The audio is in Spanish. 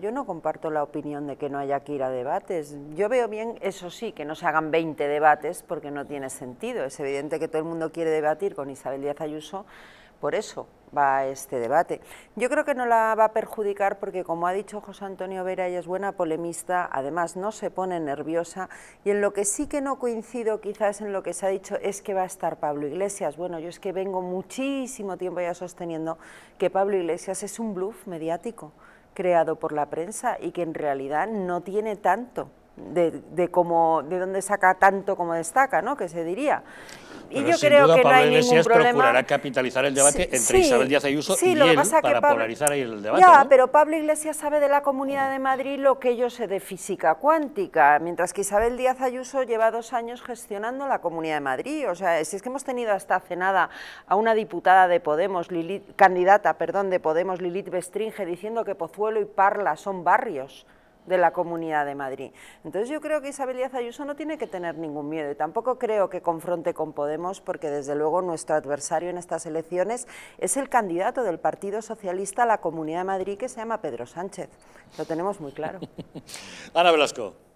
Yo no comparto la opinión de que no haya que ir a debates. Yo veo bien, eso sí, que no se hagan 20 debates porque no tiene sentido. Es evidente que todo el mundo quiere debatir con Isabel Díaz Ayuso, por eso va este debate. Yo creo que no la va a perjudicar porque, como ha dicho José Antonio Vera, ella es buena polemista, además no se pone nerviosa y en lo que sí que no coincido quizás en lo que se ha dicho es que va a estar Pablo Iglesias. Bueno, yo es que vengo muchísimo tiempo ya sosteniendo que Pablo Iglesias es un bluff mediático creado por la prensa y que en realidad no tiene tanto de, cómo, de dónde saca tanto como destaca, ¿no? Que se diría. y yo creo que Pablo no hay Iglesias ningún problema. procurará capitalizar el debate entre Isabel Díaz Ayuso y lo él pasa para polarizar ahí el debate. Ya, pero Pablo Iglesias sabe de la Comunidad de Madrid lo que yo sé de física cuántica, mientras que Isabel Díaz Ayuso lleva dos años gestionando la Comunidad de Madrid. O sea, si es que hemos tenido hasta hace nada a una diputada de Podemos, candidata, perdón, de Podemos, Lilith Bestringe, diciendo que Pozuelo y Parla son barrios de la Comunidad de Madrid. Entonces yo creo que Isabel Díaz Ayuso no tiene que tener ningún miedo y tampoco creo que confronte con Podemos porque desde luego nuestro adversario en estas elecciones es el candidato del Partido Socialista a la Comunidad de Madrid que se llama Pedro Sánchez. Lo tenemos muy claro. Ana Velasco.